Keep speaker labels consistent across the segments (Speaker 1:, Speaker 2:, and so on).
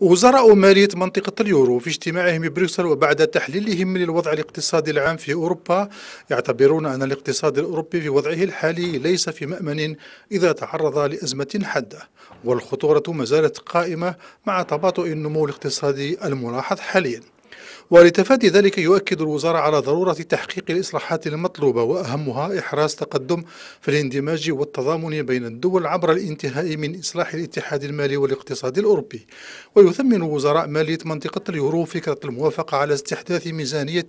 Speaker 1: وزراء مالية منطقة اليورو في اجتماعهم ببروكسل وبعد تحليلهم للوضع الاقتصادي العام في أوروبا يعتبرون أن الاقتصاد الأوروبي في وضعه الحالي ليس في مأمن إذا تعرض لأزمة حادة والخطورة ما زالت قائمة مع تباطؤ النمو الاقتصادي الملاحظ حالياً ولتفادي ذلك يؤكد الوزارة على ضرورة تحقيق الإصلاحات المطلوبة وأهمها إحراز تقدم في الاندماج والتضامن بين الدول عبر الانتهاء من إصلاح الاتحاد المالي والاقتصاد الأوروبي ويثمن وزراء مالية منطقة اليورو فكرة الموافقة على استحداث ميزانية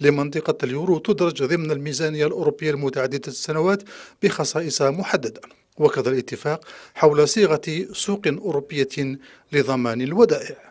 Speaker 1: لمنطقة اليورو تدرج ضمن الميزانية الأوروبية المتعددة السنوات بخصائص محددة وكذا الاتفاق حول صيغة سوق أوروبية لضمان الودائع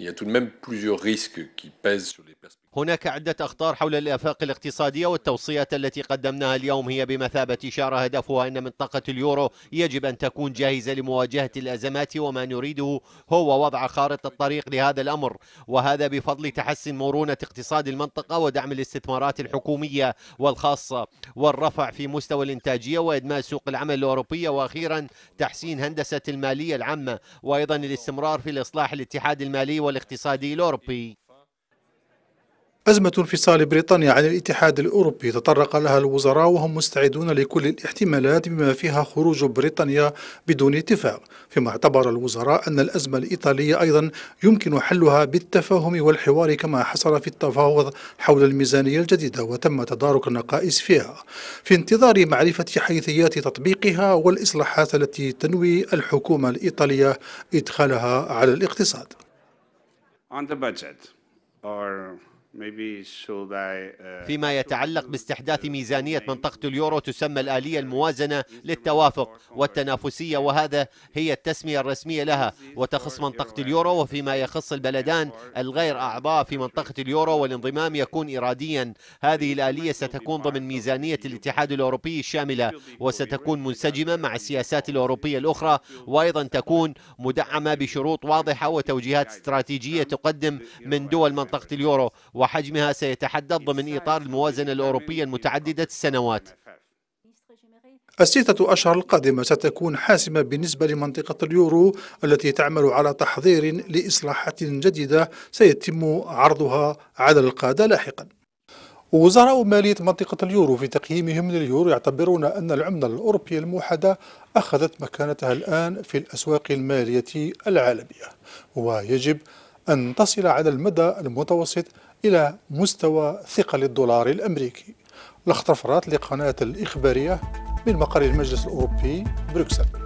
Speaker 2: il y a tout de même plusieurs risques qui
Speaker 1: pèsent sur les
Speaker 2: perspectives هناك عدة أخطار حول الآفاق الاقتصادية والتوصيات التي قدمناها اليوم هي بمثابة إشارة هدفها أن منطقة اليورو يجب أن تكون جاهزة لمواجهة الأزمات وما نريده هو وضع خارطة الطريق لهذا الأمر وهذا بفضل تحسن مرونة اقتصاد المنطقة ودعم الاستثمارات الحكومية والخاصة والرفع في مستوى الإنتاجية وإدماء سوق العمل الأوروبية وأخيرا تحسين هندسة المالية العامة وأيضا الاستمرار في الإصلاح الاتحاد المالي والاقتصادي الأوروبي
Speaker 1: أزمة انفصال بريطانيا عن الاتحاد الأوروبي تطرق لها الوزراء وهم مستعدون لكل الاحتمالات بما فيها خروج بريطانيا بدون اتفاق فيما اعتبر الوزراء أن الأزمة الإيطالية أيضا يمكن حلها بالتفاهم والحوار كما حصل في التفاوض حول الميزانية الجديدة وتم تدارك النقائص فيها في انتظار معرفة حيثيات تطبيقها والإصلاحات التي تنوي الحكومة الإيطالية إدخالها على الاقتصاد. On the budget,
Speaker 2: or Uh, فيما يتعلق باستحداث ميزانية منطقة اليورو تسمى الآلية الموازنة للتوافق والتنافسية وهذا هي التسمية الرسمية لها وتخص منطقة اليورو وفيما يخص البلدان الغير أعضاء في منطقة اليورو والانضمام يكون إراديا هذه الآلية ستكون ضمن ميزانية الاتحاد الأوروبي الشاملة وستكون منسجمة مع السياسات الأوروبية الأخرى وأيضا تكون مدعمة بشروط واضحة وتوجيهات استراتيجية تقدم من دول منطقة اليورو وحجمها سيتحدد ضمن إطار الموازنة الأوروبية المتعددة السنوات
Speaker 1: الستة أشهر القادمة ستكون حاسمة بالنسبة لمنطقة اليورو التي تعمل على تحضير لإصلاحات جديدة سيتم عرضها على القادة لاحقا وزراء مالية منطقة اليورو في تقييمهم لليورو يعتبرون أن العملة الأوروبية الموحدة أخذت مكانتها الآن في الأسواق المالية العالمية ويجب أن تصل على المدى المتوسط إلى مستوى ثقل الدولار الأمريكي الاختصارات لقناة الإخبارية من مقر المجلس الأوروبي بروكسل